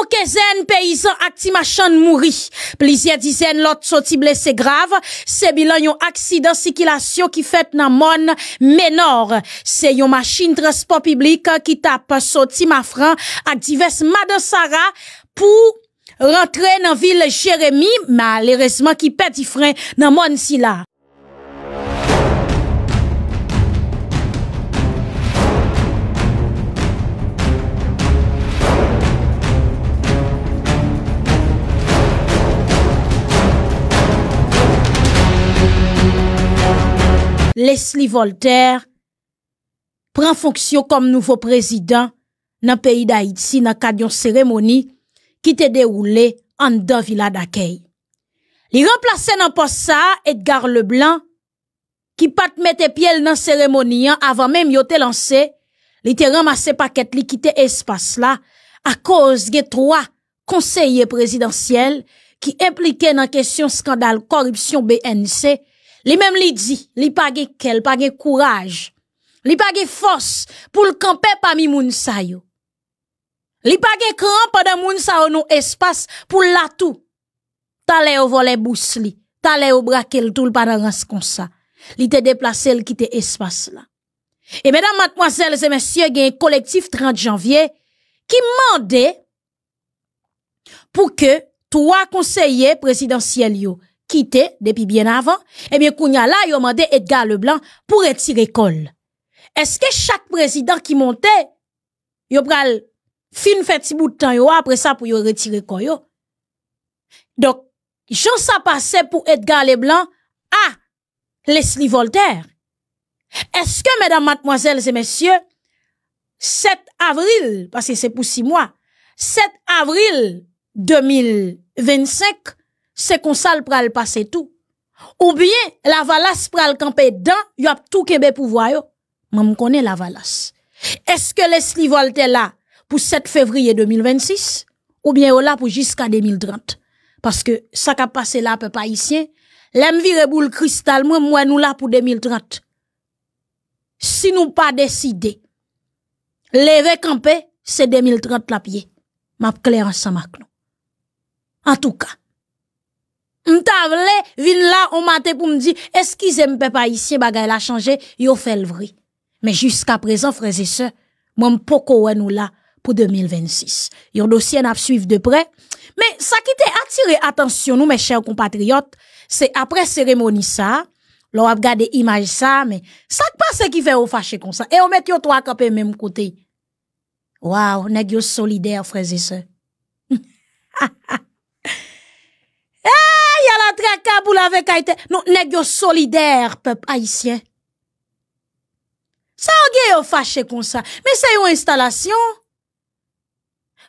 Yon kezen paysan ak ti machan mouri. Plizye dizen lot soti blessé grave. Se bilan yon accident circulation ki fait nan mon menor. Se yon machine transport public ki tap soti mafran ak divers sara pou rentre nan ville Jeremie. malheureusement ki peti frein nan mon si là. Leslie Voltaire prend fonction comme nouveau président dans le pays d'Haïti dans le cérémonie qui était déroulée en deux villas d'accueil. Il remplace dans poste ça Edgar Leblanc qui pas mettre pied dans la cérémonie avant même été lancé, il ramassé paquet liquide quitter espace là à cause de trois conseillers présidentiels qui impliquaient dans question scandale corruption BNC les même li dit, li pa gen quel, pa courage. Li pa force pour le camper parmi moun sa yo. Li pa gen cran pendant moun yo espace pour la tout. au voler bousli, talè au braquer le tout pendant ran comme ça. Li te déplacer le quitter espace là. Et mesdames, mademoiselles et messieurs, un collectif 30 janvier qui mandait pour que trois conseillers présidentiels yo, quitté depuis bien avant, eh bien, Kounia là, il a demandé Edgar Leblanc pour retirer col. Est-ce que chaque président qui montait, il pral fin fait petit bout de temps, après ça, pour retirer col, Donc, j'en ça passait pour Edgar Leblanc à Leslie Voltaire. Est-ce que, mesdames, mademoiselles et messieurs, 7 avril, parce que c'est pour six mois, 7 avril 2025, c'est qu'on pour pral passer tout. Ou bien, la valas pral kampe y y tout tout kebe yo Moi, je connais la valasse. Est-ce est-ce que les Volte là pour 7 février 2026, ou bien là pour jusqu'à jusqu'à 2030. que ça ça a passé là, les isyen, lem vire boule le cristal. Moi, nous nou là pour 2030. Si nous pas décidé les les camper c'est 2030 la pied. Ma clair à ma nou. En tout cas, M'tavle vin là on matin pour me dire excusez-moi peuple haïtien bagay la changé, ont fait le vrai. Mais jusqu'à présent frères et sœurs, moi m'poko nous là pour 2026. Yon dossier n'a suivre de près, mais ça qui t'a attiré attention nous mes chers compatriotes, c'est après cérémonie ça, l'on a regardé image ça mais ça passe qui fait au fâché comme ça et on met yo trois campés même côté. Waouh, nèg yo solidaire frères et sœurs. Kaboul avec Haïti, nous nèg yo solidaire peuple haïtien. Ça on yo fâché comme ça, mais c'est une installation.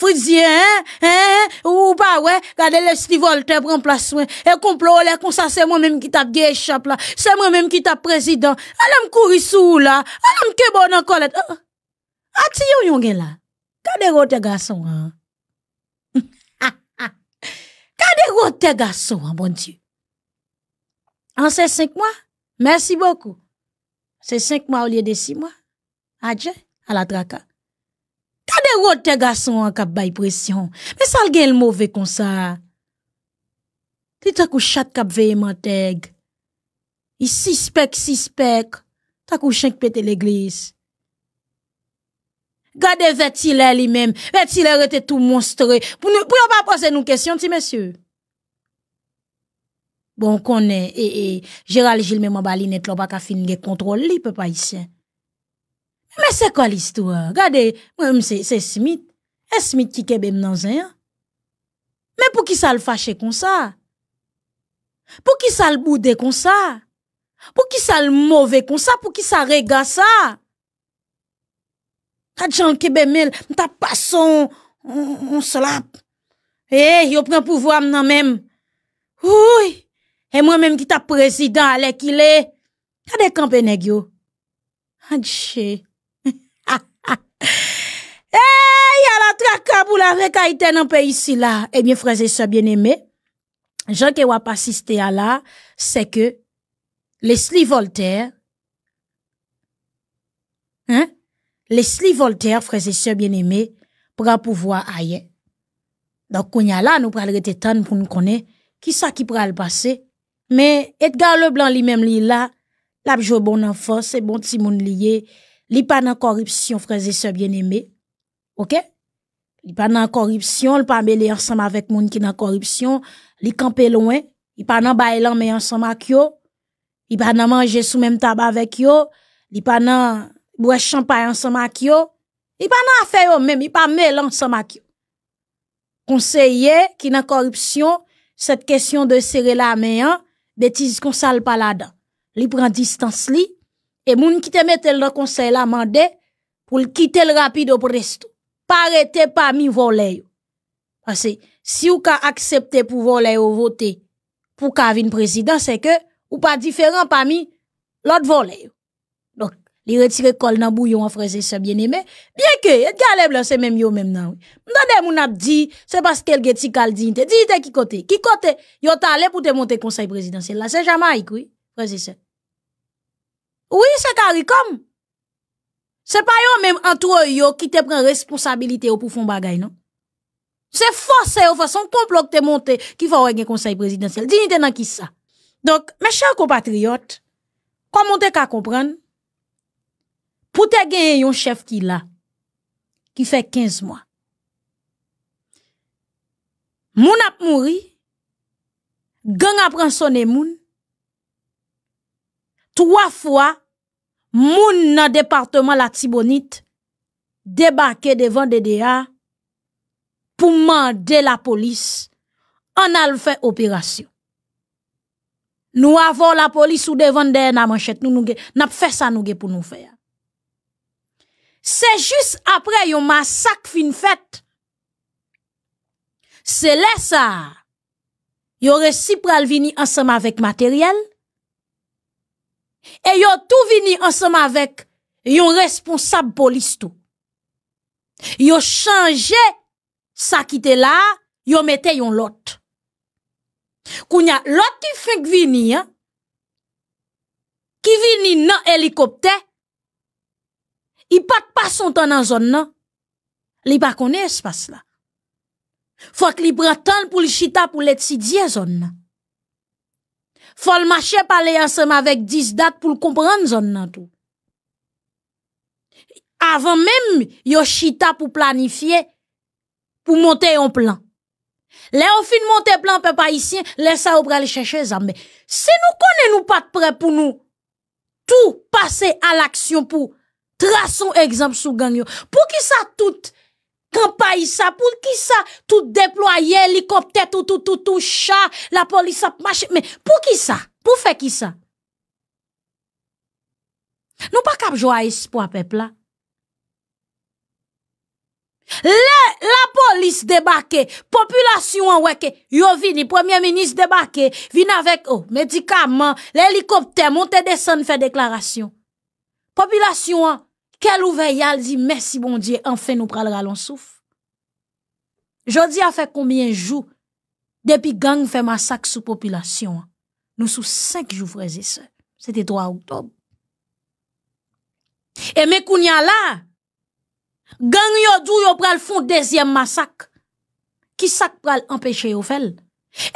Vous dites, hein, hein, ou pas, ouais, regardez le stivol, t'es place, et complot, comme ça, c'est moi-même qui tape échappe là, c'est moi-même qui tape président, allez me courir sous, là, allez me bon en colette, oh, oh. ah, ah, yon yon gen là, kade garçon, hein, kade rote garçon, hein, bon Dieu. En ces cinq mois, merci beaucoup. C'est cinq mois au lieu de six mois. Adieu, à la traca. T'as des routes, tes garçons, en cap pression. Mais ça, le mauvais comme ça. T'es ta couche chat cap veillement, Il suspect, spec T'as couché chien qui pète l'église. Gardez, vêtis-les lui-même. Vêtis-les, était tout monstre. Pour ne, pas poser nos questions, si messieurs. Bon, qu'on est, et, Gérald Gilles, même en baline, l'on pas qu'à finir contrôle, li, pas ici. Mais c'est quoi l'histoire? Regardez, moi, c'est Smith. Et Smith qui dans un. Mais pour qui ça le fâche comme ça? Pour qui ça le boude comme ça? Pour qui ça le mauvais comme ça? Pour qui ça regarde ça? Jean kebe t'as m'ta son, son, on slap. Eh, pris un pouvoir non même. Oui. Et moi-même qui t'a président, allez qu'il est. T'as des campes, yo. Adjé. Eh, y a la tracade pour la recaïté dans pays ici, là. Eh bien, frères et sœurs bien-aimés. Jean qui va pas assister à là, c'est que Leslie Voltaire, hein, Leslie Voltaire, frères et sœurs bien-aimés, prend pouvoir ailleurs. Donc, on y a là, nous prenons le tant pour nous connaître qui ça qui prend le passer. Mais Edgar Leblanc lui-même li là, l'a joué bon enfant, c'est bon petit monde lié, li pas dans corruption frère et sœurs bien-aimés. OK Li pas dans corruption, il pas mêlé ensemble avec monde qui dans corruption, li campé loin, il pas dans bail mais ensemble avec yo. Il pas dans manger sous même tabac avec yo, Li pas dans boire champagne ensemble avec yo. Il pas dans affaire yo même, il pas mêlé ensemble avec yo. Conseiller qui dans corruption, cette question de serrer la main, hein bêtises qu'on sale pas là-dedans. Li prend distance li, et moun qui te dans le conseil la mandé, pour le quitter le rapide au presto. Pas arrêter parmi voler. Parce que si ou ka accepté pour voler ou voter, pour une président, c'est que ou pas différent parmi l'autre voler. Les retire kol nan bouillon en frère et bien-aimé. Bien que Edgar Leblanc c'est même yo même nan. d'ailleurs moun a dit c'est parce qu'elle geti kal dignité. Dignité qui côté? Qui côté? Yo allé pour te monter conseil présidentiel là, c'est jamais oui, frère et Oui, c'est CARICOM. C'est pas yo même entre yo qui te prend responsabilité pour fond bagay non. C'est forcé ou façon complot te monter qui va un conseil présidentiel. Dignité nan qui ça? Donc, mes chers compatriotes, comment tu peux comprendre pour te gagner un chef qui là, qui fait 15 mois. Moun a mouri, gang a son moun, Trois fois, moun dans département la Tibonite, débarqué devant DDA, pour mander la police en al fait opération nous la police ou devant DDA Nous manchette, nous ça, devant nap ça Nous pour nous faire Se jous apre yon masak fin fèt, se lè sa, yon resipral vini ansem avèk materyèl, e yon tou vini ansem avèk yon responsab bolistou. Yon chanje sa ki te la, yon metè yon lot. Kou nya loti fèk vini, ki vini nan helikopte, il pas pas son temps dans zone là il pas connaît espace là faut qu'il prenne prend temps pour le chita pour l'étudier zone faut le marcher parler ensemble avec 10 dates pour comprendre zone là tout avant même yo chita pour planifier pour monter un plan Là au de monter plan peuple haïtien laisse ça on bras les chercher mais si nous connaissons nous pas prêt pour nous tout passer à l'action pour Trason egzamp sou gang yo. Pou ki sa tout kampay sa? Pou ki sa tout deploye, helikopter, tout tout tout tout chan, la polis sa machin? Pou ki sa? Pou fe ki sa? Nou pa kapjwa es pou apèpla? La polis debake, populasyon yo vini, premier minis debake, vini avèk, oh, medikaman, l'helikopter, monte desan, fè deklarasyon. Populasyon, Quel ouveillal dit merci bon Dieu, enfin nous pral ralon souffle. Jodi a fait combien jours depuis gang fait massacre sous population? Nous sous cinq jours frères et sœurs. C'était 3 octobre. Et mais kounya là, gang yo dou yo pral font deuxième massacre. Qui ça pral empêcher yo fait?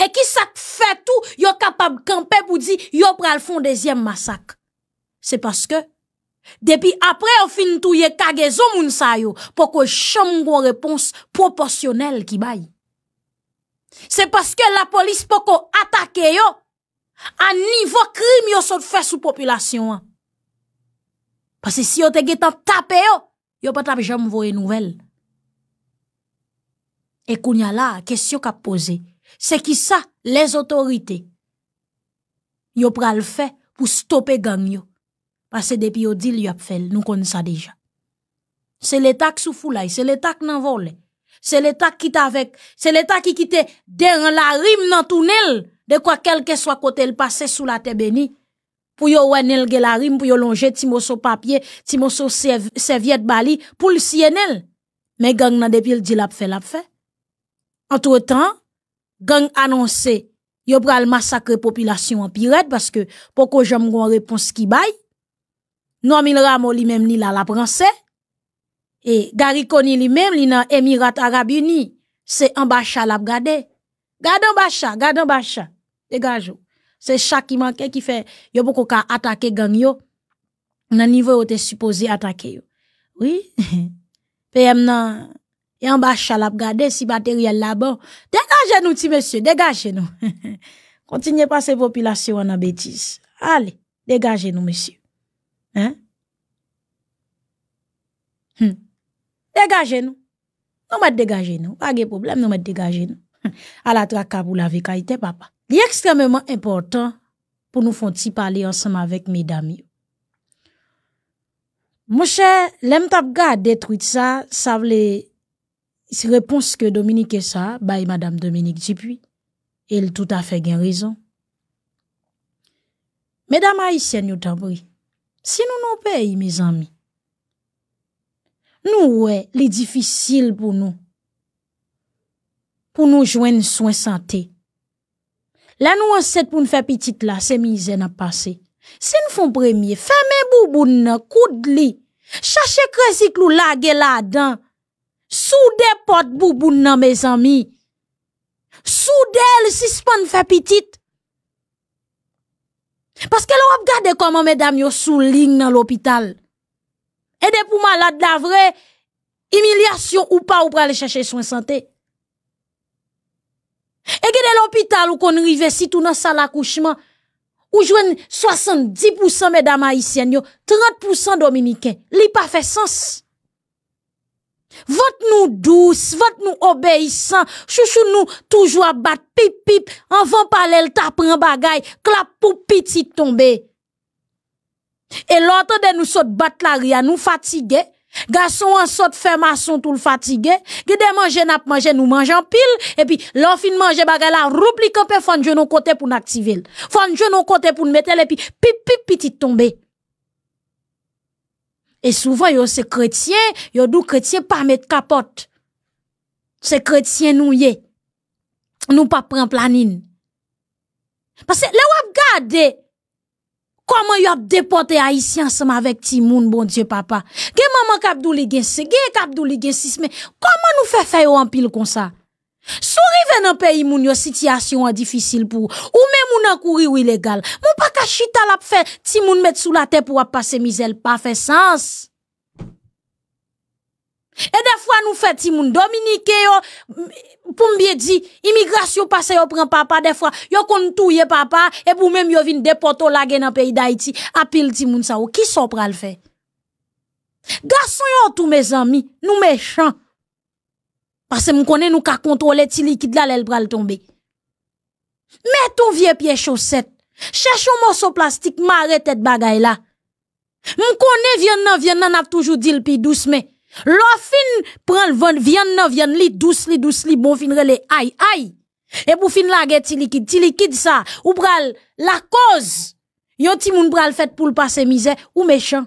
Et qui ça fait tout, yo capable camper pour dire yo pral font deuxième massacre. C'est parce que Depi apre ou fin tou ye kage zon moun sa yo, poko chanm gwo repons proporsyonel ki bay. Se paske la polis poko atake yo, an nivou krim yo sot fe sou populasyon an. Pase si yo te getan tape yo, yo pata pe janm vwe nouvel. E kounya la, kesyo ka pose, se ki sa les otorite, yo pral fe pou stope gang yo. Parce que depuis au deal, il a fait, nous connaissons ça déjà. C'est l'État qui souffle, c'est l'État qui n'en C'est l'État qui t'avec, avec, c'est l'État qui quitte derrière la rime dans tunnel, de quoi quel que soit côté il passer sous la terre bénie. Pour yo wenel ge la rime, pour yo longer ti papier, ti morceau serviette bali, pour le sienel. Mais gang nan depuis le dit l'a fait, l'a fait. Entre temps, gang annoncé, il pral massacrer population en pirate parce que, pourquoi j'aime une réponse qui baille? Nous Ramo li même ni la la français et Gary Koni li même li nan Emirat Arab Uni. Se ambacha la gade. Gade garde gade ambacha. Dégage. Se chaque qui manke qui fait. yo pou beaucoup ka gang yo. Nan niveau yo te supposé yo. Oui. PM nan E ambacha la si matériel là-bas. Dégagez nous, ti monsieur, nous. nous Continuez pas ces populations en bêtise. Allez, nous, nous Hein? Hum. Dégagez-nous, nous m'a dégagez-nous, pas de problème, nous m'a dégagez-nous. À à la traque pour la vekaite, papa. est extrêmement important pour nous faire parler ensemble avec mesdames. Mon Mon l'aime lem détruit ça. Ça détruit ça, vle les réponses que Dominique ça, bye Madame Dominique Dupuis. a tout à fait raison. Mesdames ici nous t'en prie. Si nous nous payons, mes amis. Nous, ouais, les difficiles pour nous. Pour nous joindre soin santé. Là, nous, on pour nous faire petite là, c'est misère passé. passé. Si nous font premier, fermez bouboun, que Cherchez que clou la là-dedans. Sous des boubou na mes amis. Sous le si ce pas fait petite. Parce que regarde comment comment mesdames yo souligne dans l'hôpital. Et des de malade la vraie humiliation ou pas ou aller chercher soin Et E on l'hôpital ou qu'on si tout dans salle l'accouchement, ou jwen 70% mesdames haïtiennes yo, 30% dominicains. li pas fait sens. Vote nous douce, vote nous obéissant, chouchou nous toujours à battre, pip pip, enfant parler, tape un bagaille, clap pou petit tomber. Et l'autre de nous saute battre la ria, nous fatigué, Garçon en saute faire maçon tout le fatigué. Gede manger n'a manger nous mange en pile et puis l'enfin manger bagay la roupli campé fon non côté pour n'activer. Fon je non côté pour nous mettre et puis pip pip petit tomber. Et souvent, yo se chrétien, yo dou chrétien pas mettre capote. C'est chrétien nous nous Nou pas prendre planine. Parce que là, wap gade, comment yo ap déporté haïtien ensemble avec Timoun, bon Dieu papa. Que maman kap d'où li gen se, gen kap mais comment nous fait faire en pile comme ça? Sou rive nan peyi moun yo sityasyon an difisil pou ou men moun an kouri ou ilegal. Moun pa ka chital ap fe ti moun met sou la te pou ap pase mizel pa fe sans. E defwa nou fe ti moun dominike yo pou mbiye di imigras yo pase yo pren papa defwa. Yo kon touye papa e pou men myo vin depoto lage nan peyi da iti apil ti moun sa ou. Ki son pral fe? Gason yo tou me zami nou me chan. Parce que nous nous qu'à contrôler ce liquide là, elle va tomber. Mets ton vieux pied chaussette. Cherche un morceau plastique, marre tête bagaille là. M'konne viens nan, viens nan, n'a toujours dit le pi douce, mais l'offin prend le vent, vient nan, viens li douce, li douce, li bon fin relé, aïe, aïe. Et pour fin la guerre, ti liquide, ti liquide ça, ou pral, la cause, yon ti moun pral fait pour le passer misère, ou méchant.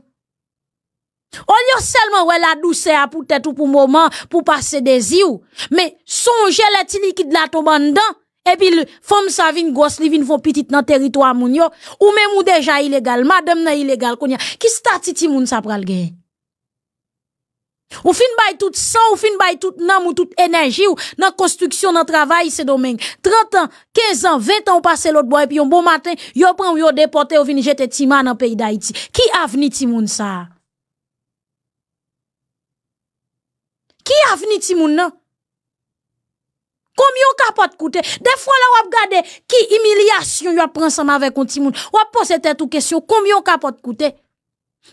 On yon selman wè la douse a pou tèt ou pou mouman pou pase de zi ou. Me son jè lè ti likid la to ban dan. Epi lè fòm sa vin gòs li vin fò pitit nan teritwa moun yon. Ou mè mou deja ilegal. Madèm nan ilegal kon yon. Ki stati ti moun sa pral gen? Ou fin bay tout san, ou fin bay tout nan mou tout enerji ou nan konstruksyon nan travay se domen. 30 an, 15 an, 20 an ou pase lòt boy. Epi yon bon maten, yon pran yon depote ou vin jete ti man nan peyi da iti. Ki avni ti moun sa? qui a venu Combien Combien nan combien capote coûter des fois là on regarde qui humiliation yo prend ensemble avec un ti moun on pose cette question combien capote coûter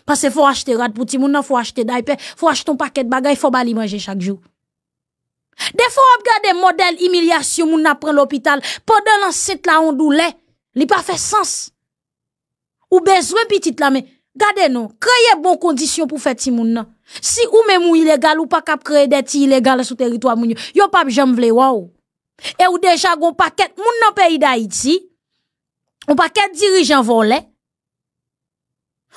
parce que faut acheter rad pour ti moun nan faut acheter il faut acheter un paquet de il faut bali manger chaque jour des fois on regarde modèle humiliation moun a prend l'hôpital pendant l'enceinte là on douler il pas fait sens ou besoin petite là mais gardez nous de bonnes conditions pour faire ti Si ou men mou ilegal ou pa kap kreye deti ilegal sou teritwa moun yo, yo pap jem vle waw. E ou deja goun pa ket moun nan peyi da iti, ou pa ket dirijen volen,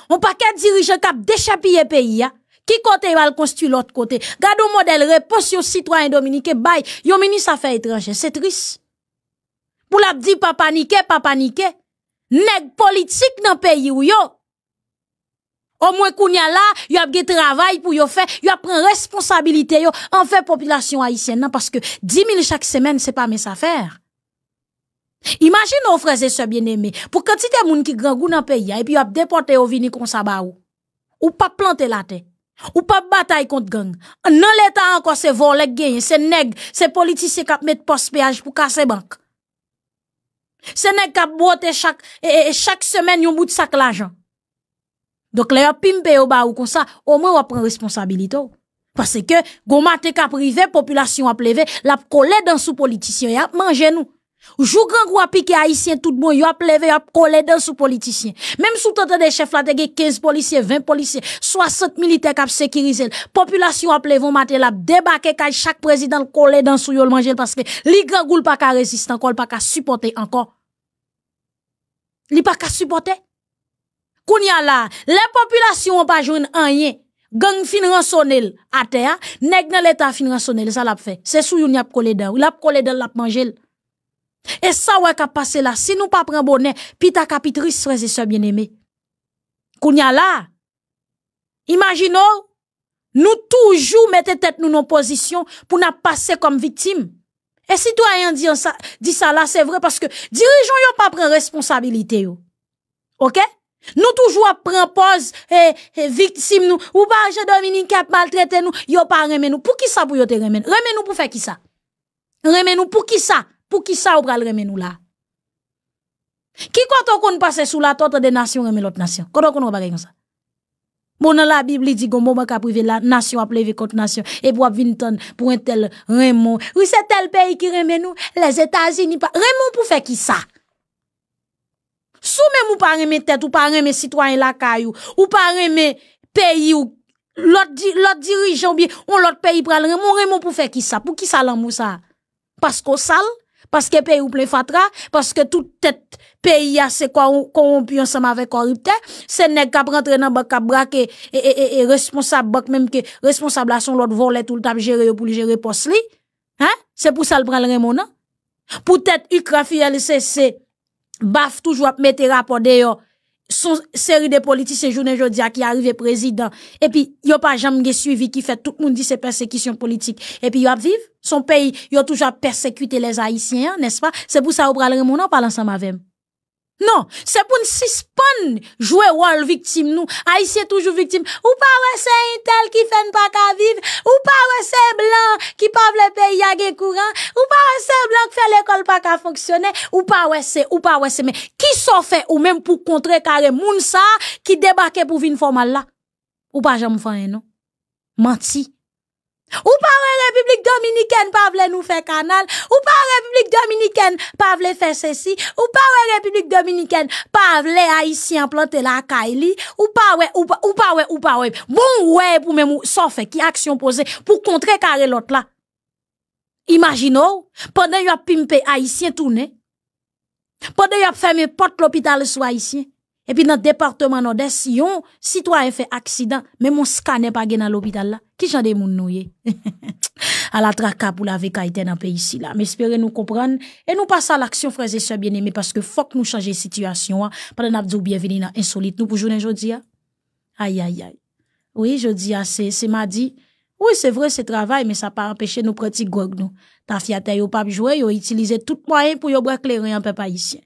ou pa ket dirijen kap dechapi ye peyi ya, ki kote yon al konsti lot kote. Gado model repos yo sitwanyen dominike bay, yo menis afe etranje, se tris. Pou la di pa panike, pa panike. Neg politik nan peyi wyo yo. Au moins, qu'on y a là, y a un travail pour y faire, y a pris responsabilité, yo, en fait, population haïtienne, parce que 10 000 chaque semaine, c'est pas mes affaires. Imagine nos frères et sœurs bien-aimés, pour quand quantité des monde qui grand dans le pays, et puis y a déporté au vini comme ça, bah, ou pas planter la tête. Ou pas bataille contre gang. Dans l'État encore, c'est voler gains, c'est nèg, c'est politicien qui mettre poste péage pour casser banque. C'est nèg qui bote chaque, et, chaque semaine un bout de sac l'argent. Donc, là pimpe au bas ou comme ça, au moins, on prend responsabilité. Oh. Parce que, gomate ka privé, population a plevé, la collé dans sous politicien, y a mangé nous. Jou grand gros piqué haïtien tout bon, yop a plevé, y a collé dans sous politicien. Même sous tante des chefs là, tege 15 policiers, 20 policiers, 60 militaires qui sécurisé. Population a plevé, maté la débarqué quand chaque président collé dans sous yol mangé parce que li grand goul pas ka résistant, kol pas ka supporter encore. Li pas ka supporter. Kounya la, les populations pas joué rien. Gang fin ransonnel à terre, nèg dans l'état fin ransonnel, ça l'a fait. C'est sous yon nappe a ou ou l'a collé de l'a Et ça ouais qu'a passé là, si nous pas prend bonnet, pita capitrice frères et sœurs bien-aimés. Kounya la, imaginons nous toujours mettez tête nous nos position pour pas passer comme victime. Et citoyen dit ça, dit ça là, c'est vrai parce que dirigeants n'ont pas pris responsabilité. Yo. OK? Nous toujours prenons pause et, eh, eh, victime nous. Ou pas, je Dominique a maltraité nous, yo pas nous. Pour qui ça pour yo te remen? nous pour faire qui ça? Remen nous pour qui ça? Pour qui ça ou pral remen nous là? Qui quand on passe sous la tente des nations remen l'autre nation? Quand on kon comme ça? Bon, dans la Bible, il dit qu'on bon, bon, la nation a plevé contre nation et pour vinton pour un tel remon. Oui, c'est tel pays qui remet nous, les États-Unis pas. Remon pour faire qui ça? Sou même ou pas aimer tête ou pas mes citoyen la caillou ou pas mes pays ou l'autre l'autre dirigeant bien on l'autre pays pral remon remon pour faire qui ça pour qui ça l'amour ça parce qu'au sale parce que pays ou plein fatra parce que toute tête pays a c'est quoi corrompu ensemble avec corrupteur c'est nèg qui rentre dans banque braquer et, et, et, responsable banque même que responsable à son l'autre volet tout le temps gérer pour gérer poste li hein c'est pour ça le pral remon non peut-être Ukrafiel c'est baf toujours mettre mettre rapport de son série de politiciens journées jodi qui arrivent président et puis a pas jamais suivi qui fait tout le monde dit c'est persécution politique et puis y a vivre son pays ont toujours persécuté les haïtiens n'est-ce pas c'est pour ça au pral le on parle ensemble avec Non, sepoun si spon, jwe wal viktim nou. A isye toujou viktim. Ou pa wese Intel ki fen pa ka viv? Ou pa wese Blanc ki pavle pe yage kouran? Ou pa wese Blanc ki fe l'ekol pa ka fonksyonen? Ou pa wese, ou pa wese. Men, ki so fe ou men pou kontre kare moun sa ki debake pou vin foman la? Ou pa jam fanyen nou? Manti. Ou pas la République dominicaine pas voulait nous faire canal, ou pas la République dominicaine pas voulait faire ceci, ou pas la République dominicaine pas voulait haïtien planter la Kaili ou pas ou pas ou pas ou pas Bon ouais pour même sans faire qui action posée pour contrer carré l'autre là. Imaginez pendant y a pimpé haïtien tourné. Pendant y a fermé porte l'hôpital soit haïtien. Et puis dans le département nord-est, si toi citoyen fait accident, mais mon n'est pas dans l'hôpital là, qui j'en ai moun à la traka pour la était dans le pays ici là. Mais espérez nous comprendre et nous passer à l'action frères et sœurs bien-aimés parce que faut que nous la situation hein. pendant n'a bienvenue dans insolite nous pour journée aujourd'hui. Hein. Aïe aïe aïe. Oui, dis hein, c'est c'est mardi. Oui, c'est vrai c'est travail mais ça n'a pas empêché nous petits gog nous. Ta fiataille au pape jouer, yo utilisé tout moyen pour yo braquer en peuple ici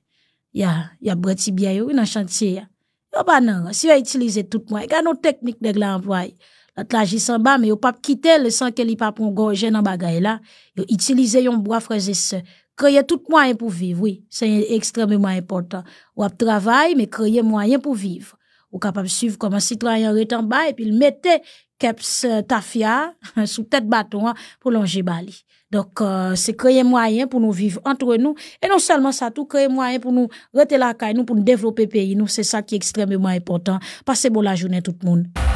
ya ya breti bien yo dans chantier yo pas non si yo utiliser tout moyen, e nos techniques de l'envoi la tragis en bas mais yo pas quitter le sang qu'il pas pour gorger dans bagaille là yo utiliser yon bois frères et créer tout moyen pour vivre oui c'est extrêmement important ou travail mais créer moyen pour vivre ou capable suivre comment citoyen est en bas et puis le mettez keps euh, tafia sous tête bâton hein, pour longer Bali. Donc, euh, c'est créer moyen pour nous vivre entre nous. Et non seulement ça, tout créer moyen pour nous retirer la caille, nous, pour nous développer le pays. Nous, c'est ça qui est extrêmement important. Passez bon la journée, tout le monde.